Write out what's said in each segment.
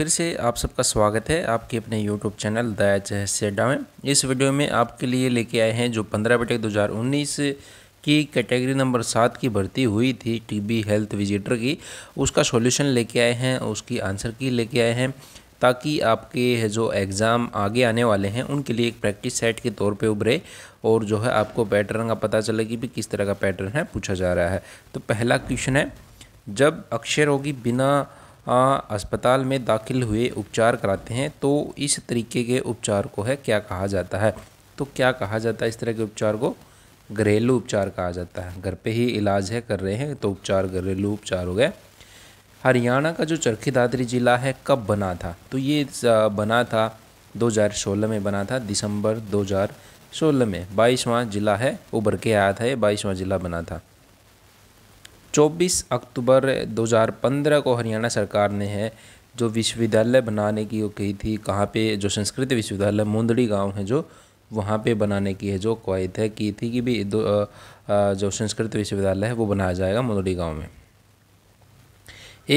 फिर से आप सबका स्वागत है आपके अपने YouTube चैनल दया चह सेडा में इस वीडियो में आपके लिए लेके आए हैं जो पंद्रह बटे दो की कैटेगरी नंबर सात की भर्ती हुई थी टीबी हेल्थ विजिटर की उसका सॉल्यूशन लेके आए हैं उसकी आंसर की लेके आए हैं ताकि आपके जो एग्ज़ाम आगे आने वाले हैं उनके लिए एक प्रैक्टिस सेट के तौर पे उभरे और जो है आपको पैटर्न का पता चले कि भी किस तरह का पैटर्न है पूछा जा रहा है तो पहला क्वेश्चन है जब अक्षरों की बिना अस्पताल में दाखिल हुए उपचार कराते हैं तो इस तरीके के उपचार को है क्या कहा जाता है तो क्या कहा जाता है इस तरह के उपचार को घरेलू उपचार कहा जाता है घर पे ही इलाज है कर रहे हैं तो उपचार घरेलू उपचार हो गए हरियाणा का जो चरखी दादरी ज़िला है कब बना था तो ये बना था 2016 में बना था दिसंबर 2016 में बाईसवाँ ज़िला है उभर के आया था ये बाईसवाँ ज़िला बना था 24 अक्टूबर 2015 को हरियाणा सरकार ने है जो विश्वविद्यालय बनाने की कही थी कहाँ पे जो संस्कृत विश्वविद्यालय मुंदड़ी गांव है जो वहाँ पे बनाने की है जो कवायद है की थी कि भी दो आ, जो संस्कृत विश्वविद्यालय है वो बनाया जाएगा मुंदड़ी गाँव में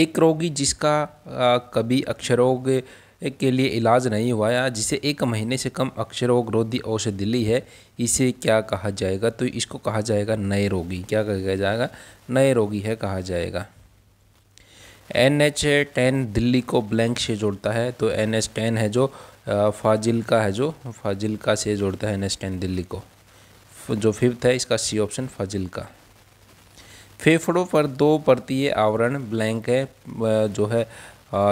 एक रोगी जिसका आ, कभी अक्षरोग के लिए इलाज नहीं हुआ या जिसे एक महीने से कम अक्षरोगरोधी औषध ली है इसे क्या कहा जाएगा तो इसको कहा जाएगा नए रोगी क्या कहा जाएगा नए रोगी है कहा जाएगा एन एच टेन दिल्ली को ब्लैंक से जोड़ता है तो एन एच टेन है जो फाजिल का है जो फाजिल का से जोड़ता है एन एच टेन दिल्ली को जो फिफ्थ है इसका सी ऑप्शन फाजिल का फेफड़ों पर दो परतीय आवरण ब्लैंक है जो है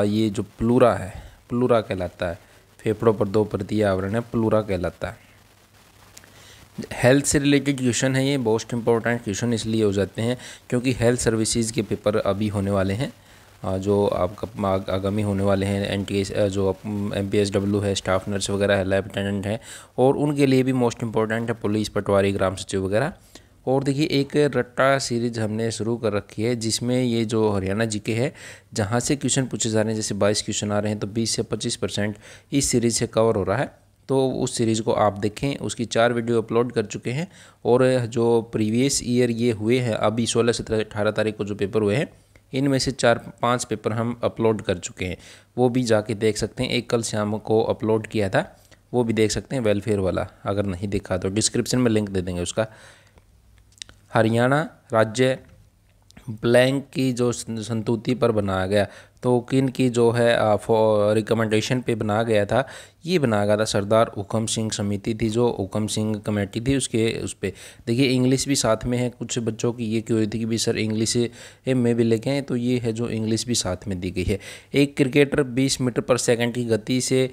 ये जो प्लूरा है प्लूरा कहलाता है फेफड़ों पर दो प्रतीय आवरण है प्लूरा कहलाता है हेल्थ से रिलेटेड क्वेश्चन है ये मोस्ट इंपॉर्टेंट क्वेश्चन इसलिए हो जाते हैं क्योंकि हेल्थ सर्विसेज के पेपर अभी होने वाले हैं जो आपका आगामी होने वाले हैं एन टी जो एम पी एस डब्ल्यू है स्टाफ नर्स वगैरह है लैब अटेंडेंट है और उनके लिए भी मोस्ट इंपॉर्टेंट है पुलिस पटवारी ग्राम सचिव वगैरह और देखिए एक रट्टा सीरीज हमने शुरू कर रखी है जिसमें ये जो हरियाणा जी के है जहाँ से क्वेश्चन पूछे जा रहे हैं जैसे बाईस क्वेश्चन आ रहे हैं तो बीस से पच्चीस परसेंट इस सीरीज़ से कवर हो रहा है तो उस सीरीज़ को आप देखें उसकी चार वीडियो अपलोड कर चुके हैं और जो प्रीवियस ईयर ये हुए हैं अभी सोलह सत्रह अठारह तारीख को जो पेपर हुए हैं इनमें से चार पांच पेपर हम अपलोड कर चुके हैं वो भी जाके देख सकते हैं एक कल शाम को अपलोड किया था वो भी देख सकते हैं वेलफेयर वाला अगर नहीं देखा तो डिस्क्रिप्शन में लिंक दे देंगे उसका हरियाणा राज्य ब्लैंक की जो संतुति पर बनाया गया तो किन की जो है रिकमेंडेशन पे बनाया गया था ये बनाया गया था सरदार हुक्म सिंह समिति थी जो हुक्म सिंह कमेटी थी उसके उस पर देखिए इंग्लिश भी साथ में है कुछ बच्चों की ये क्यों थी कि भी सर इंग्लिश में भी लेके आए तो ये है जो इंग्लिश भी साथ में दी गई है एक क्रिकेटर 20 मीटर पर सेकंड की गति से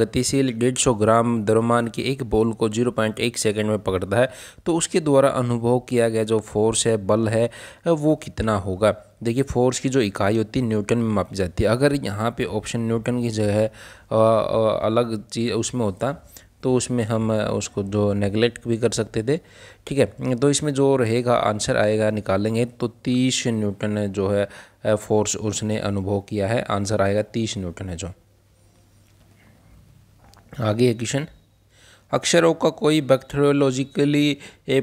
गतिशील डेढ़ सौ ग्राम दरमान की एक बॉल को 0.1 सेकंड में पकड़ता है तो उसके द्वारा अनुभव किया गया जो फोर्स है बल है वो कितना होगा देखिए फोर्स की जो इकाई होती है न्यूटन में मापी जाती है अगर यहाँ पे ऑप्शन न्यूटन की जगह अलग चीज़ उसमें होता तो उसमें हम उसको जो नेगलेक्ट भी कर सकते थे ठीक है तो इसमें जो रहेगा आंसर आएगा निकालेंगे तो तीस न्यूटन जो है फोर्स उसने अनुभव किया है आंसर आएगा तीस न्यूटन है जो आगे है क्वेश्चन अक्षरों का कोई बैक्टेरियोलॉजिकली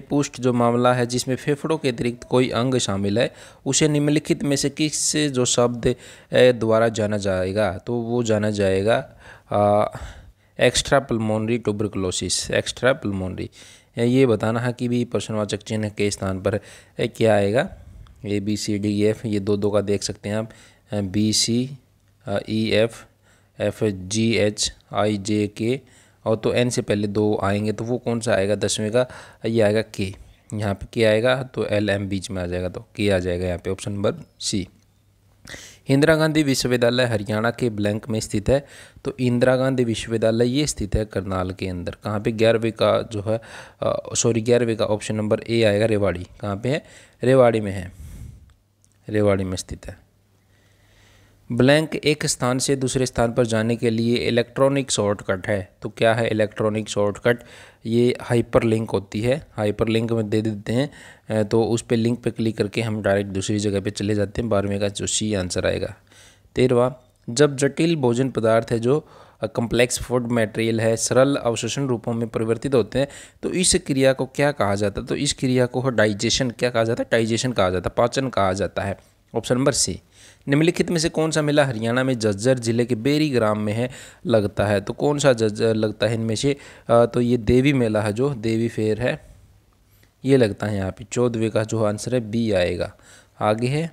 पुष्ट जो मामला है जिसमें फेफड़ों के अतिरिक्त कोई अंग शामिल है उसे निम्नलिखित में से किस जो शब्द द्वारा जाना जाएगा तो वो जाना जाएगा आ, extra pulmonary tuberculosis extra pulmonary ये बताना है कि भी प्रश्नवाचक चिन्ह के स्थान पर क्या आएगा A B C D F e, ये दो दो का देख सकते हैं आप B C E F F G H I J K और तो एन से पहले दो आएंगे तो वो कौन सा आएगा दसवें का ये आएगा के यहाँ पे के आएगा तो एल एम बीच में आ जाएगा तो के आ जाएगा यहाँ पे option number C Indira Gandhi विश्वविद्यालय हरियाणा के ब्लैंक में स्थित है तो इंदिरा गांधी विश्वविद्यालय ये स्थित है करनाल के अंदर कहाँ पे ग्यारहवीं का जो है सॉरी ग्यारहवीं का ऑप्शन नंबर ए आएगा रेवाड़ी कहाँ पे है रेवाड़ी में है रेवाड़ी में स्थित है ब्लैंक एक स्थान से दूसरे स्थान पर जाने के लिए इलेक्ट्रॉनिक शॉर्टकट है तो क्या है इलेक्ट्रॉनिक शॉर्टकट ये हाइपर लिंक होती है हाइपर लिंक में दे देते हैं तो उस पर लिंक पर क्लिक करके हम डायरेक्ट दूसरी जगह पे चले जाते हैं बारहवें का जो सी आंसर आएगा तेरहवा जब जटिल भोजन पदार्थ है जो कम्प्लेक्स फूड मटेरियल है सरल अवशोषण रूपों में परिवर्तित होते हैं तो इस क्रिया को क्या कहा जाता है तो इस क्रिया को डाइजेशन क्या कहा जाता है डाइजेशन कहा जाता है पाचन कहा जाता है ऑप्शन नंबर सी निम्नलिखित में से कौन सा मेला हरियाणा में जज्जर जिले के बेरी ग्राम में है लगता है तो कौन सा जज्जर लगता है इनमें से तो ये देवी मेला है जो देवी फेयर है ये लगता है यहाँ पे चौदहवें का जो आंसर है बी आएगा आगे है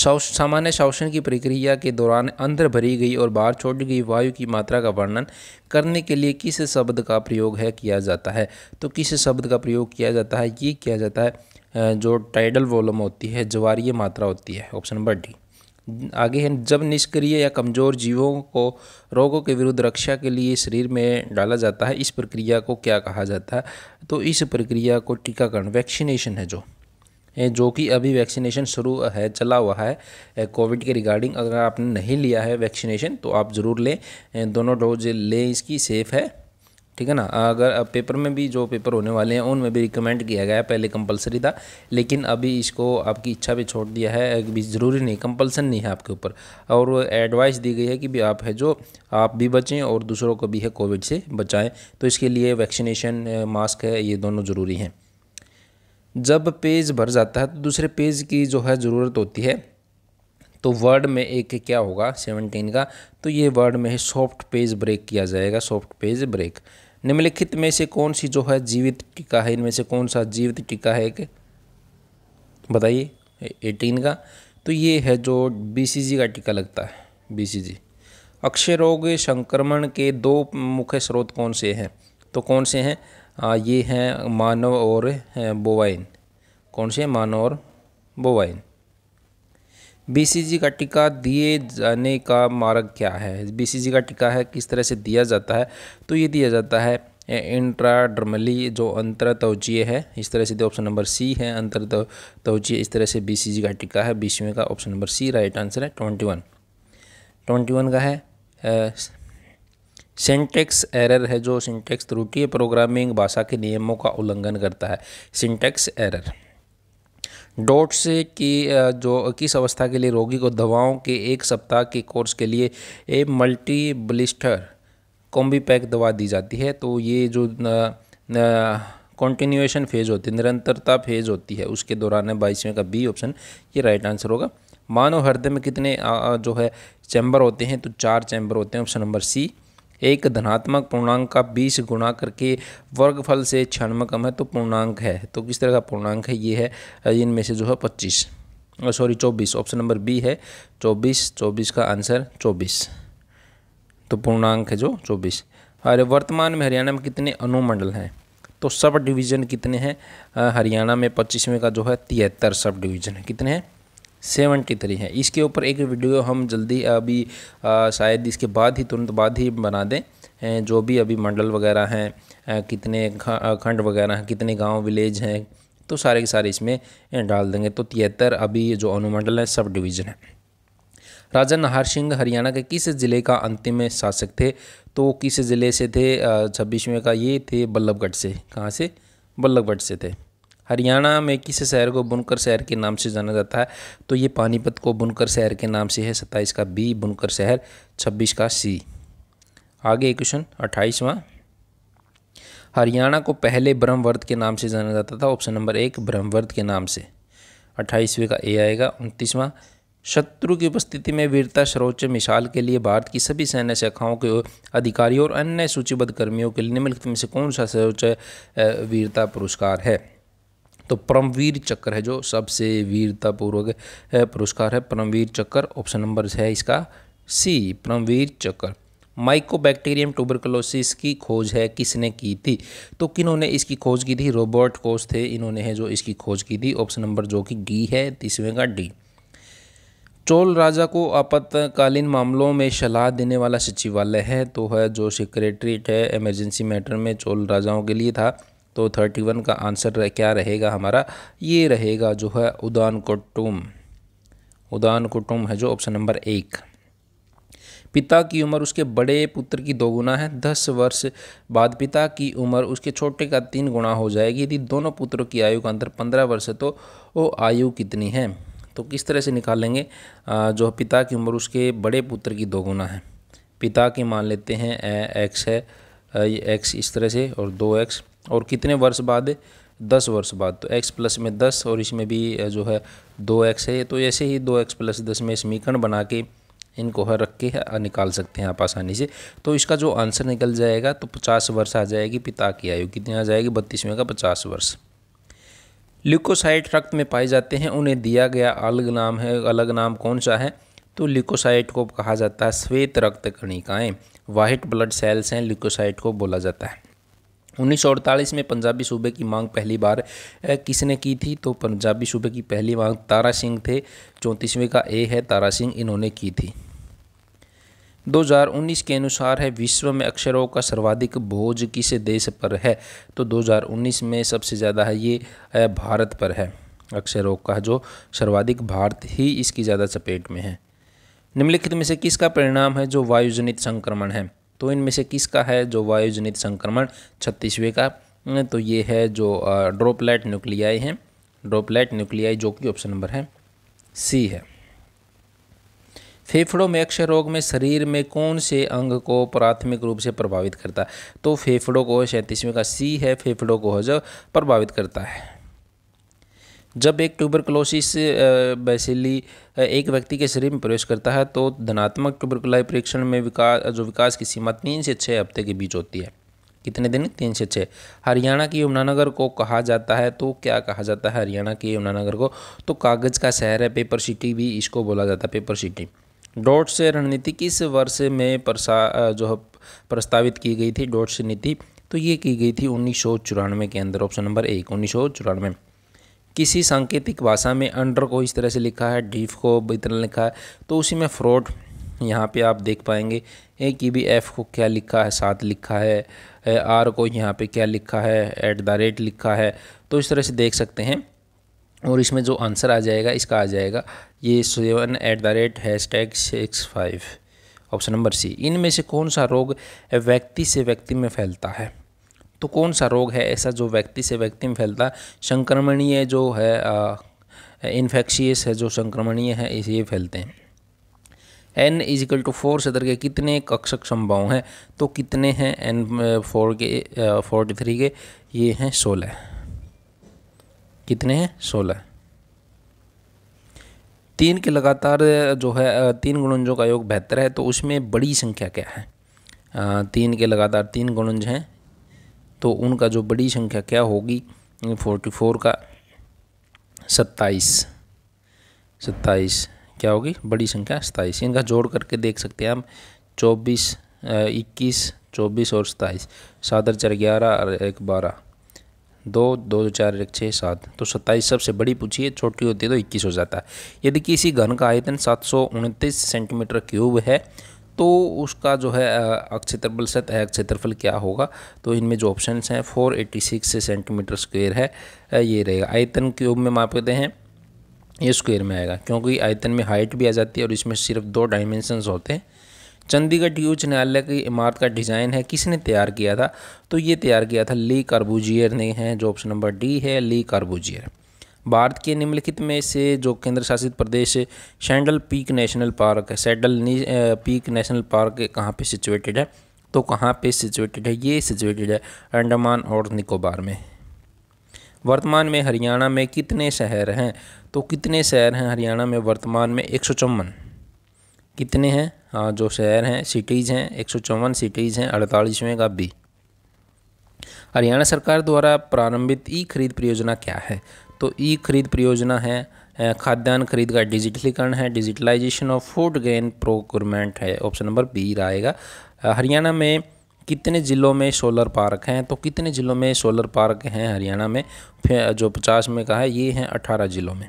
शौ सामान्य शोषण की प्रक्रिया के दौरान अंदर भरी गई और बाहर छोड़ गई वायु की मात्रा का वर्णन करने के लिए किस शब्द का प्रयोग है किया जाता है तो किस शब्द का प्रयोग किया जाता है ये किया जाता है जो टाइडल वॉलम होती है ज्वारीय मात्रा होती है ऑप्शन नंबर डी आगे है जब निष्क्रिय या कमज़ोर जीवों को रोगों के विरुद्ध रक्षा के लिए शरीर में डाला जाता है इस प्रक्रिया को क्या कहा जाता है तो इस प्रक्रिया को टीकाकरण वैक्सीनेशन है जो जो कि अभी वैक्सीनेशन शुरू है चला हुआ है कोविड के रिगार्डिंग अगर आपने नहीं लिया है वैक्सीनेशन तो आप ज़रूर लें दोनों डोज लें इसकी सेफ़ है ठीक है ना अगर पेपर में भी जो पेपर होने वाले हैं उनमें भी रिकमेंड किया गया है पहले कंपलसरी था लेकिन अभी इसको आपकी इच्छा पे छोड़ दिया है भी ज़रूरी नहीं कंपलसन नहीं है आपके ऊपर और एडवाइस दी गई है कि भी आप है जो आप भी बचें और दूसरों को भी है कोविड से बचाएं तो इसके लिए वैक्सीनेशन मास्क है ये दोनों ज़रूरी हैं जब पेज भर जाता है तो दूसरे पेज की जो है ज़रूरत होती है तो वर्ड में एक क्या होगा सेवनटीन का तो ये वर्ड में सॉफ्ट पेज ब्रेक किया जाएगा सॉफ्ट पेज ब्रेक निम्नलिखित में से कौन सी जो है जीवित टीका है इनमें से कौन सा जीवित टीका है एक बताइए एटीन का तो ये है जो बीसीजी का टीका लगता है बीसीजी अक्षय रोग संक्रमण के दो मुख्य स्रोत कौन से हैं तो कौन से हैं आ, ये हैं मानव और बोवाइन कौन से मानव और बोवाइन बीसीजी का टीका दिए जाने का मार्ग क्या है बीसीजी का टीका है किस तरह से दिया जाता है तो ये दिया जाता है इंट्राड्रमली जो अंतर तोजिए है इस तरह से ऑप्शन नंबर सी है अंतर तोजिए इस तरह से बीसीजी का टीका है बीसवें का option number C right answer है ट्वेंटी वन ट्वेंटी वन का है सिंटेक्स एरर है जो सिंटेक्स त्रुटि प्रोग्रामिंग भाषा के नियमों का उल्लंघन करता है सिंटेक्स एरर डॉट्स की जो किस अवस्था के लिए रोगी को दवाओं के एक सप्ताह के कोर्स के लिए a multi blister combi pack दवा दी जाती है तो ये जो कॉन्टीन्यूएशन फेज होती है निरंतरता फेज होती है उसके दौरान है बाईसवें का बी ऑप्शन ये राइट आंसर होगा मानव हृदय में कितने आ, जो है चैम्बर होते हैं तो चार चैम्बर होते हैं ऑप्शन नंबर सी एक धनात्मक पूर्णांक का बीस गुणा करके वर्गफल से छियानवे कम है तो पूर्णांक है तो किस तरह का पूर्णांक है ये है इनमें से जो है पच्चीस सॉरी चौबीस ऑप्शन नंबर बी है चौबीस चौबीस का आंसर चौबीस तो पूर्णांक है जो चौबीस अरे वर्तमान में हरियाणा में कितने अनुमंडल हैं तो सब डिवीज़न कितने हैं हरियाणा में पच्चीसवें का जो है तिहत्तर सब डिवीज़न है कितने हैं सेवेंटी थ्री है इसके ऊपर एक वीडियो हम जल्दी अभी आ, शायद इसके बाद ही तुरंत बाद ही बना दें जो भी अभी मंडल वगैरह हैं कितने खंड वगैरह हैं कितने गांव विलेज हैं तो सारे के सारे इसमें डाल देंगे तो तिहत्तर अभी जो अनुमंडल है सब डिवीज़न है राजा नाहर सिंह हरियाणा के किस ज़िले का अंतिम शासक थे तो किस ज़िले से थे छब्बीसवें का ये थे बल्लभगढ़ से कहाँ से बल्लभगढ़ से थे हरियाणा में किस शहर को बुनकर शहर के नाम से जाना जाता है तो ये पानीपत को बुनकर शहर के नाम से है सत्ताईस का बी बुनकर शहर छब्बीस का सी आगे क्वेश्चन अट्ठाईसवां हरियाणा को पहले ब्रह्मवर्त के नाम से जाना जाता था ऑप्शन नंबर एक ब्रह्मवर्त के नाम से अट्ठाईसवें का ए आएगा उनतीसवां शत्रु की उपस्थिति में वीरता सर्वोच्च मिसाल के लिए भारत की सभी सैन्य शाखाओं के अधिकारियों और अन्य सूचीबद्ध कर्मियों के लिए निम्नलिखित में से कौन सा सर्वोच्च वीरता पुरस्कार है तो परमवीर चक्र है जो सबसे वीरतापूर्वक पुरस्कार है परमवीर चक्र ऑप्शन नंबर है इसका सी परमवीर चक्र माइकोबैक्टीरियम ट्यूबरकलोसिस की खोज है किसने की थी तो किन्होंने इसकी खोज की थी रोबर्ट कोस थे इन्होंने है जो इसकी खोज की थी ऑप्शन नंबर जो कि डी है तीसवें का डी चोल राजा को आपातकालीन मामलों में सलाह देने वाला सचिवालय है तो है जो सेक्रेटरीट है इमरजेंसी मैटर में चोल राजाओं के लिए था तो थर्टी वन का आंसर रह, क्या रहेगा हमारा ये रहेगा जो है उदान कुटुम उदान कुटुम है जो ऑप्शन नंबर एक पिता की उम्र उसके बड़े पुत्र की दोगुना है दस वर्ष बाद पिता की उम्र उसके छोटे का तीन गुना हो जाएगी यदि दोनों पुत्रों की आयु का अंतर पंद्रह वर्ष है तो वो आयु कितनी है तो किस तरह से निकालेंगे जो पिता की उम्र उसके बड़े पुत्र की दोगुना है पिता की मान लेते हैं एक्स है एक्स इस तरह से और दो एक्स और कितने वर्ष बाद दस वर्ष बाद तो एक्स प्लस में दस और इसमें भी जो है दो एक्स है तो ऐसे ही दो एक्स प्लस दस में समीकरण बना के इनको हर रख के निकाल सकते हैं आप आसानी से तो इसका जो आंसर निकल जाएगा तो पचास वर्ष आ जाएगी पिता की आयु कितनी आ जाएगी बत्तीसवें का पचास वर्ष लिकोसाइट रक्त में पाए जाते हैं उन्हें दिया गया अलग नाम है अलग नाम कौन सा है तो लिकोसाइट को कहा जाता है श्वेत रक्त कणिकाएँ वाइट ब्लड सेल्स हैं लिकोसाइट को बोला जाता है उन्नीस में पंजाबी सूबे की मांग पहली बार किसने की थी तो पंजाबी सूबे की पहली मांग तारा सिंह थे चौंतीसवें का ए है तारा सिंह इन्होंने की थी 2019 के अनुसार है विश्व में अक्षरों का सर्वाधिक बोझ किस देश पर है तो 2019 में सबसे ज़्यादा है ये भारत पर है अक्षरों का जो सर्वाधिक भारत ही इसकी ज़्यादा चपेट में है निम्नलिखित में से किसका परिणाम है जो वायुजनित संक्रमण है तो इनमें से किसका है जो वायुजनित संक्रमण छत्तीसवें का हम्म, तो ये है जो ड्रोपलेट न्यूक्लियाई हैं ड्रोपलेट न्यूक्लियाई जो कि ऑप्शन नंबर है सी है फेफड़ों में अक्षय रोग में शरीर में कौन से अंग को प्राथमिक रूप से प्रभावित करता है तो फेफड़ों को सैंतीसवें का सी है फेफड़ों को जो प्रभावित करता है जब एक ट्यूबरकुलोसिस बैसिली एक व्यक्ति के शरीर में प्रवेश करता है तो धनात्मक ट्यूबरकुलाई परीक्षण में विकास जो विकास की सीमा तीन से छः हफ्ते के बीच होती है कितने दिन तीन से छः हरियाणा की यमुनानगर को कहा जाता है तो क्या कहा जाता है हरियाणा की यमुनानगर को तो कागज़ का शहर है पेपर सिटी भी इसको बोला जाता है पेपर सिटी डॉट से रणनीति किस वर्ष में प्रसा जो प्रस्तावित की गई थी डॉट से नीति तो ये की गई थी उन्नीस के अंदर ऑप्शन नंबर एक उन्नीस किसी सांकेतिक भाषा में अंडर को इस तरह से लिखा है डीफ को इतना लिखा है तो उसी में फ्रॉड यहाँ पे आप देख पाएंगे ए की भी एफ़ को क्या लिखा है साथ लिखा है आर को यहाँ पे क्या लिखा है एट द रेट लिखा है तो इस तरह से देख सकते हैं और इसमें जो आंसर आ जाएगा इसका आ जाएगा ये seven at the rate hashtag six five option number C इनमें से कौन सा रोग व्यक्ति से व्यक्ति में फैलता है तो कौन सा रोग है ऐसा जो व्यक्ति से व्यक्ति में फैलता संक्रमणीय जो है इन्फेक्शियस है जो संक्रमणीय है इसे ये फैलते हैं N is equal to four सदर के कितने कक्षक संभव हैं तो कितने हैं एन फोर के फोर्टी थ्री के ये हैं सोलह कितने हैं सोलह तीन के लगातार जो है तीन गुणुंजों का योग बेहतर है तो उसमें बड़ी संख्या क्या है तीन के लगातार तीन गुणुंज हैं तो उनका जो बड़ी संख्या क्या होगी फोर्टी फोर का सत्ताईस सत्ताईस क्या होगी बड़ी संख्या सत्ताईस इनका जोड़ करके देख सकते हैं हम चौबीस इक्कीस चौबीस और सत्ताईस सात और चार ग्यारह और एक बारह दो दो चार एक छः सात तो सत्ताईस सबसे बड़ी पूछिए छोटी होती है तो इक्कीस हो जाता है यदि किसी घन का आयतन सात सौ उनतीस सेंटीमीटर क्यूब है तो उसका जो है अक्षेत्रफल से तय क्षेत्रफल क्या होगा तो इनमें जो ऑप्शन हैं 486 सेंटीमीटर स्क्वेयर है ये रहेगा आयतन क्यूब में मापते हैं ये स्क्वेयर में आएगा क्योंकि आयतन में हाइट भी आ जाती है और इसमें सिर्फ दो डायमेंशनस होते हैं चंडीगढ़ उच्च न्यायालय की इमारत का डिज़ाइन है किसने तैयार किया था तो ये तैयार किया था ली कार्बुजियर ने है जो ऑप्शन नंबर डी है ली कार्बुजियर भारत के निम्नलिखित में से जो केंद्र शासित प्रदेश सैंडल पीक नेशनल पार्क है सैंडल पीक नेशनल पार्क कहाँ पे सिचुएटेड है तो कहाँ पे सिचुएटेड है ये सिचुएटेड है अंडमान और निकोबार में वर्तमान में हरियाणा में कितने शहर हैं तो कितने शहर हैं हरियाणा में वर्तमान में एक कितने हैं हाँ जो शहर हैं सिटीज़ हैं एक सिटीज़ हैं अड़तालीसवें का बी हरियाणा सरकार द्वारा प्रारंभित ई खरीद परियोजना क्या है तो ई खरीद परियोजना है खाद्यान्न खरीद का डिजिटलीकरण है digitalisation of food grain procurement है ऑप्शन नंबर बी रहेगा हरियाणा में कितने ज़िलों में सोलर पार्क हैं तो कितने ज़िलों में सोलर पार्क हैं हरियाणा में जो पचास में कहा है ये हैं अठारह ज़िलों में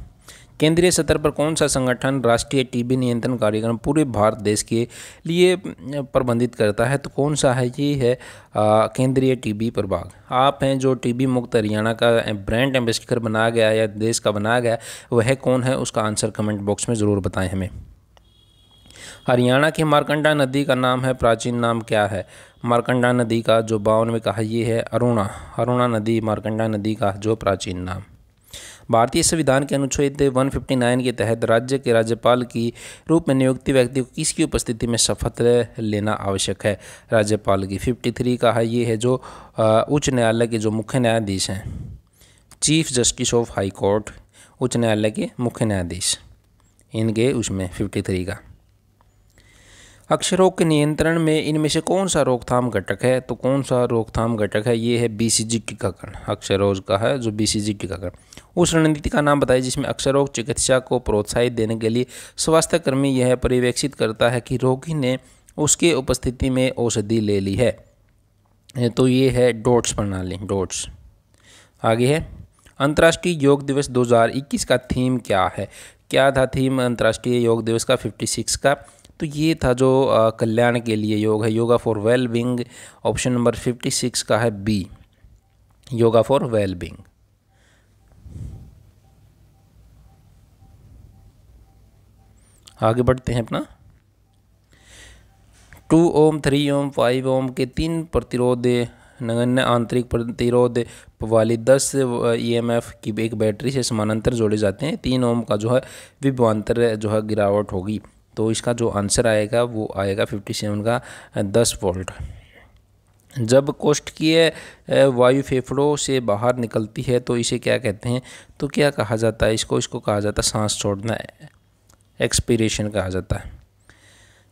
केंद्रीय स्तर पर कौन सा संगठन राष्ट्रीय टीबी नियंत्रण कार्यक्रम पूरे भारत देश के लिए प्रबंधित करता है तो कौन सा है ये है केंद्रीय टीबी प्रभाग आप हैं जो टीबी मुक्त हरियाणा का ब्रांड एम्बेसडर बनाया गया या देश का बनाया गया वह कौन है उसका आंसर कमेंट बॉक्स में ज़रूर बताएं हमें हरियाणा की मारकंडा नदी का नाम है प्राचीन नाम क्या है मारकंडा नदी का जो बावन में कहा ये है अरुणा अरुणा नदी मारकंडा नदी का जो प्राचीन नाम भारतीय संविधान के अनुच्छेद 159 के तहत राज्य के राज्यपाल की रूप में नियुक्ति व्यक्ति को किसकी उपस्थिति में शपथ लेना आवश्यक है राज्यपाल की 53 का है ये है जो उच्च न्यायालय के जो मुख्य न्यायाधीश हैं chief justice of high court उच्च न्यायालय के मुख्य न्यायाधीश इनके उसमें थ्री का अक्षरों के नियंत्रण में इनमें से कौन सा रोकथाम घटक है तो कौन सा रोकथाम घटक है ये है बी सी जी टीकाकरण अक्षरोज का है जो बी सी जी टीकाकरण उस रणनीति का नाम बताइए जिसमें अक्सर रोग चिकित्सा को प्रोत्साहित देने के लिए स्वास्थ्यकर्मी यह परिवेक्षित करता है कि रोगी ने उसके उपस्थिति में औषधि ले ली है तो ये है डोट्स प्रणाली डोट्स आगे है अंतर्राष्ट्रीय योग दिवस 2021 का थीम क्या है क्या था थीम अंतर्राष्ट्रीय योग दिवस का 56 का तो ये था जो कल्याण के लिए योग है yoga for well being option number 56 का है B yoga for well being आगे बढ़ते हैं अपना two ohm three ohm five ohm के तीन प्रतिरोध नगण्य आंतरिक प्रतिरोध वाली दस ईएमएफ e की एक बैटरी से समानांतर जोड़े जाते हैं तीन ओम का जो है विभवान्तर जो है गिरावट होगी तो इसका जो आंसर आएगा वो आएगा फिफ्टी सेवन का दस वोल्ट जब कोष्ठकीय वायु फेफड़ों से बाहर निकलती है तो इसे क्या कहते हैं तो क्या कहा जाता है इसको इसको कहा जाता है सांस छोड़ना एक्सपीरेशन कहा जाता है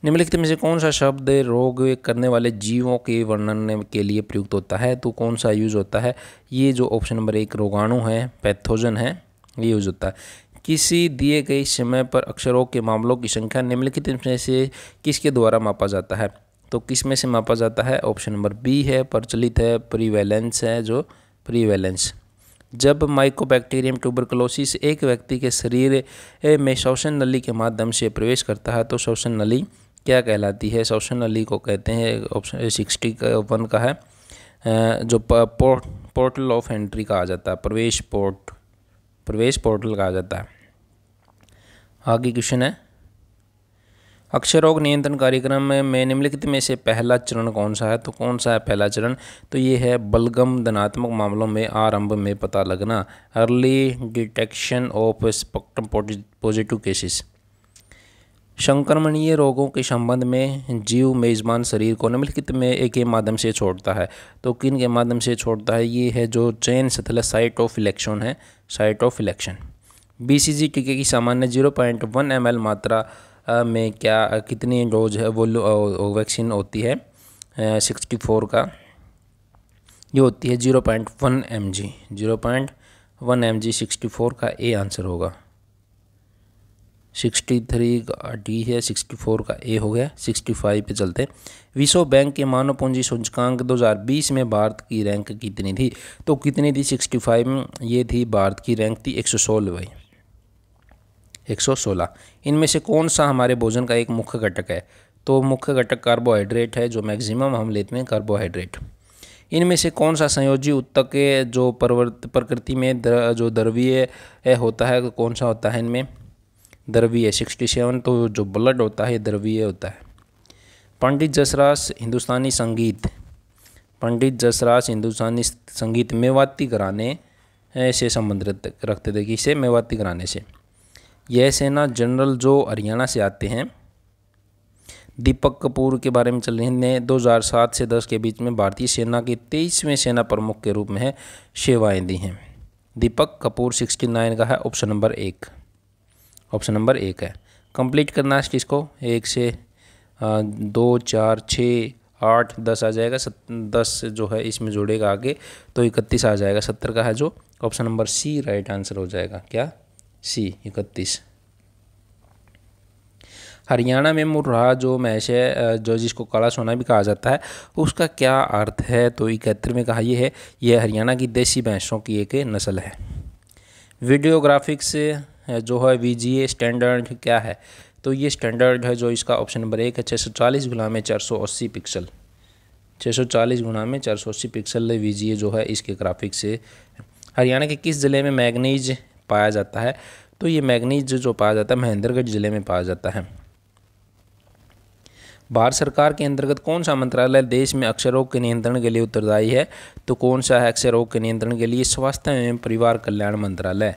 निम्नलिखित में से कौन सा शब्द रोग करने वाले जीवों के वर्णन के लिए प्रयुक्त होता है तो कौन सा यूज़ होता है ये जो ऑप्शन नंबर एक रोगाणु है पैथोजन है ये यूज़ होता है किसी दिए गए समय पर अक्षरों के मामलों की संख्या निम्नलिखित में से किसके द्वारा मापा जाता है तो किस में से मापा जाता है ऑप्शन नंबर बी है प्रचलित है प्रीवेलेंस है जो प्रीवेलेंस जब माइकोबैक्टीरियम ट्यूबरकुलोसिस एक व्यक्ति के शरीर में श्वसन नली के माध्यम से प्रवेश करता है तो शोषण नली क्या कहलाती है शोषण नली को कहते हैं ऑप्शन सिक्सटी वन का है जो पोर्ट पोर्टल ऑफ एंट्री का आ जाता है प्रवेश पोर्ट प्रवेश पोर्टल का आ जाता है आगे क्वेश्चन है अक्षर रोग नियंत्रण कार्यक्रम में, निम्नलिखित में से पहला चरण कौन सा है तो कौन सा है पहला चरण तो ये है बलगम धनात्मक मामलों में आरंभ में पता लगना early detection of spectrum positive cases संक्रमणीय रोगों के संबंध में जीव मेजबान शरीर को निम्नलिखित में एक के माध्यम से छोड़ता है तो किन के माध्यम से छोड़ता है ये है जो चैन स्थल साइट ऑफ इलेक्शन है साइट ऑफ इलेक्शन जी टीके की सामान्य जीरो पॉइंट वन एम मात्रा में क्या कितनी डोज है वो वैक्सीन होती है सिक्सटी फोर का ये होती है zero point one M G zero point one M G sixty four का ए आंसर होगा सिक्सटी थ्री का डी है सिक्सटी फोर का ए हो गया सिक्सटी फाइव पर चलते विश्व बैंक के मानव पूंजी सूचकांक बीस में भारत की रैंक कितनी थी तो कितनी थी सिक्सटी फाइव में ये थी भारत की रैंक थी एक सौ सोलह भाई 116 इनमें से कौन सा हमारे भोजन का एक मुख्य घटक है तो मुख्य घटक कार्बोहाइड्रेट है जो मैक्सिमम हम लेते हैं कार्बोहाइड्रेट इनमें से कौन सा संयोजी उत्तक के जो परवर्त प्रकृति में दर, जो द्रवीय होता है कौन सा होता है इनमें द्रवीय सिक्सटी सेवन तो जो ब्लड होता है द्रवीय होता है पंडित जसराज हिंदुस्तानी संगीत पंडित जसराज हिंदुस्तानी संगीत मेवाती कराने से संबंधित रखते थे कि इसे मेवाती कराने से यह सेना जनरल जो हरियाणा से आते हैं दीपक कपूर के बारे में चल रही ने सात से 10 के बीच में भारतीय सेना के तेईसवें सेना प्रमुख के रूप में है सेवाएँ दी हैं दीपक कपूर 69 का है ऑप्शन नंबर एक ऑप्शन नंबर एक है कंप्लीट करना है किसको एक से आ, दो चार छः आठ दस आ जाएगा सत दस जो है इसमें जोड़ेगा आगे तो इकतीस आ जाएगा सत्तर का है जो option number C right answer हो जाएगा क्या सी इकतीस हरियाणा में मुर्रा जो मैश है जो जिसको काला सोना भी कहा जाता है उसका क्या अर्थ है तो इकहत्तर में कहा यह है यह हरियाणा की देसी भैंसों की एक नस्ल है वीडियोग्राफिक्स जो है वी स्टैंडर्ड क्या है तो ये स्टैंडर्ड है जो इसका ऑप्शन नंबर एक है छः सौ चालीस गुना में चार सौ अस्सी पिक्सल छः सौ चालीस गुना में चार सौ अस्सी पिक्सल वी जो है इसके ग्राफिक्स हरियाणा के किस ज़िले में मैगनीज पाया जाता है तो ये मैगनीज जो पाया जाता है महेंद्रगढ़ ज़िले में पाया जाता है भारत सरकार के अंतर्गत कौन सा मंत्रालय देश में अक्षर रोग के नियंत्रण के लिए उत्तरदायी है तो कौन सा है अक्षर रोग के नियंत्रण के लिए स्वास्थ्य एवं परिवार कल्याण मंत्रालय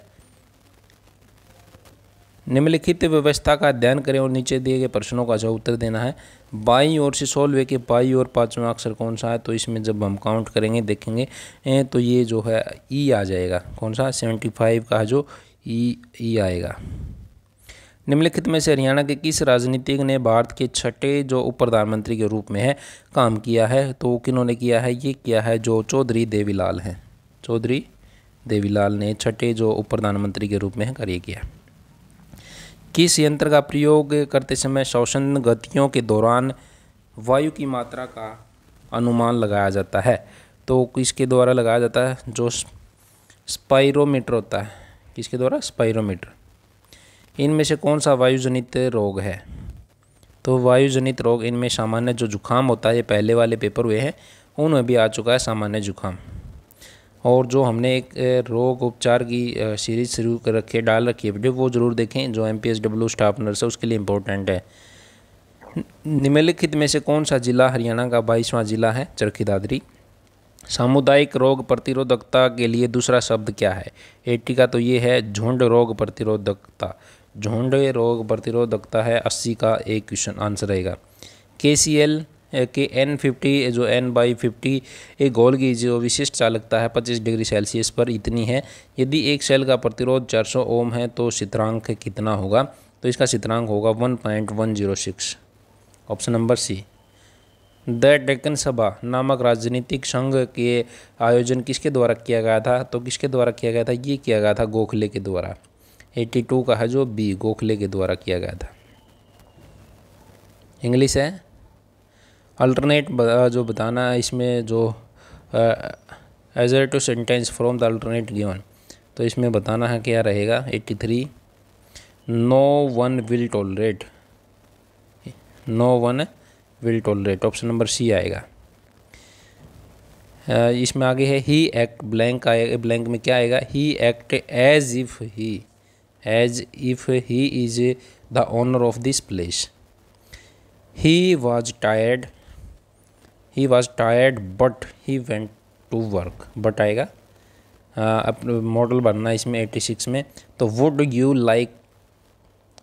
निम्नलिखित व्यवस्था का अध्ययन करें और नीचे दिए गए प्रश्नों का जो उत्तर देना है बाई और से सोलवे के बाई और पाँचवा अक्षर कौन सा है तो इसमें जब हम काउंट करेंगे देखेंगे तो ये जो है ई e आ जाएगा कौन सा सेवेंटी फाइव का जो ई e, ई e आएगा निम्नलिखित में से हरियाणा के किस राजनीतिक ने भारत के छठे जो उप प्रधानमंत्री के रूप में है काम किया है तो किन्होंने किया है ये किया है जो चौधरी देवीलाल हैं चौधरी देवीलाल ने छठे जो उप प्रधानमंत्री के रूप में कार्य किया है किस यंत्र का प्रयोग करते समय श्वसन गतियों के दौरान वायु की मात्रा का अनुमान लगाया जाता है तो किसके द्वारा लगाया जाता है जो स्पाइरोमीटर होता है किसके द्वारा स्पाइरोमीटर इनमें से कौन सा वायुजनित रोग है तो वायुजनित रोग इनमें सामान्य जो जुकाम होता है ये पहले वाले पेपर हुए हैं उनमें भी आ चुका है सामान्य जुकाम और जो हमने एक रोग उपचार की सीरीज शुरू कर रखी है डाल रखी है वीडियो वो ज़रूर देखें जो M P S W staff nurse है उसके लिए इम्पोर्टेंट है निम्नलिखित में से कौन सा ज़िला हरियाणा का बाईसवां ज़िला है चरखी दादरी सामुदायिक रोग प्रतिरोधकता के लिए दूसरा शब्द क्या है एटी का तो ये है झुंड रोग प्रतिरोधकता झुंड रोग प्रतिरोधकता है अस्सी का एक क्वेश्चन आंसर रहेगा के सी एल कि एन फिफ्टी जो एन बाई फिफ्टी एक घोल की जो विशिष्ट चालकता है पच्चीस डिग्री सेल्सियस पर इतनी है यदि एक सेल का प्रतिरोध चार सौ ओम है तो शीतरांक कितना होगा तो इसका शीतरांक होगा one point one zero six option number C the Deccan Sabha नामक राजनीतिक संघ के आयोजन किसके द्वारा किया गया था तो किसके द्वारा किया गया था ये किया गया था गोखले के द्वारा एट्टी टू का है जो बी गोखले के द्वारा किया गया था इंग्लिश है अल्टरनेट जो बताना है इसमें जो a to sentence from the alternate given तो इसमें बताना है क्या रहेगा eighty three no one will tolerate no one will tolerate option number C आएगा इसमें आगे है ही एक्ट ब्लैंक आएगा ब्लैंक में क्या आएगा he act as if he as if he is the owner of this place he was tired he was tired but he went to work but आएगा अब मॉडल बनना है इसमें eighty six में तो would you like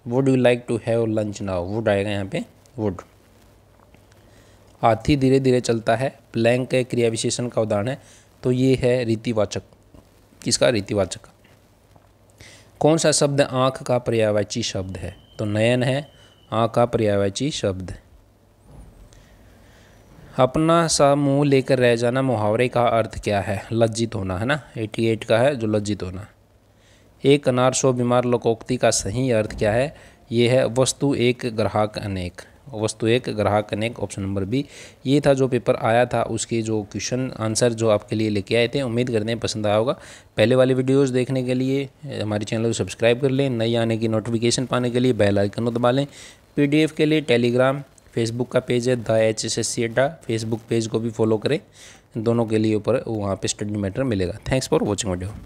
would you like to have lunch now would आएगा यहाँ पे वुड हाथी धीरे धीरे चलता है ब्लैंक क्रिया विशेषण का उदाहरण है तो ये है रीतिवाचक किसका रीतिवाचक कौन सा शब्द आँख का पर्यावाची शब्द है तो नयन है आँख का पर्यावाची शब्द अपना सा मुंह लेकर रह जाना मुहावरे का अर्थ क्या है लज्जित होना है ना 88 का है जो लज्जित होना एक अनार सो बीमार लोकोक्ति का सही अर्थ क्या है ये है वस्तु एक ग्राहक अनेक वस्तु एक ग्राहक अनेक ऑप्शन नंबर बी ये था जो पेपर आया था उसके जो क्वेश्चन आंसर जो आपके लिए लेके आए थे उम्मीद करते हैं पसंद आया होगा पहले वाले वीडियोस देखने के लिए हमारे चैनल को सब्सक्राइब कर लें नई आने की नोटिफिकेशन पाने के लिए बेल आइकन को दबा लें पीडीएफ के लिए टेलीग्राम फेसबुक का पेज है the H S S C Adda Facebook page को भी फॉलो करें दोनों के लिए ऊपर वहाँ पे स्टडी मैटर मिलेगा थैंक्स फॉर वॉचिंग वीडियो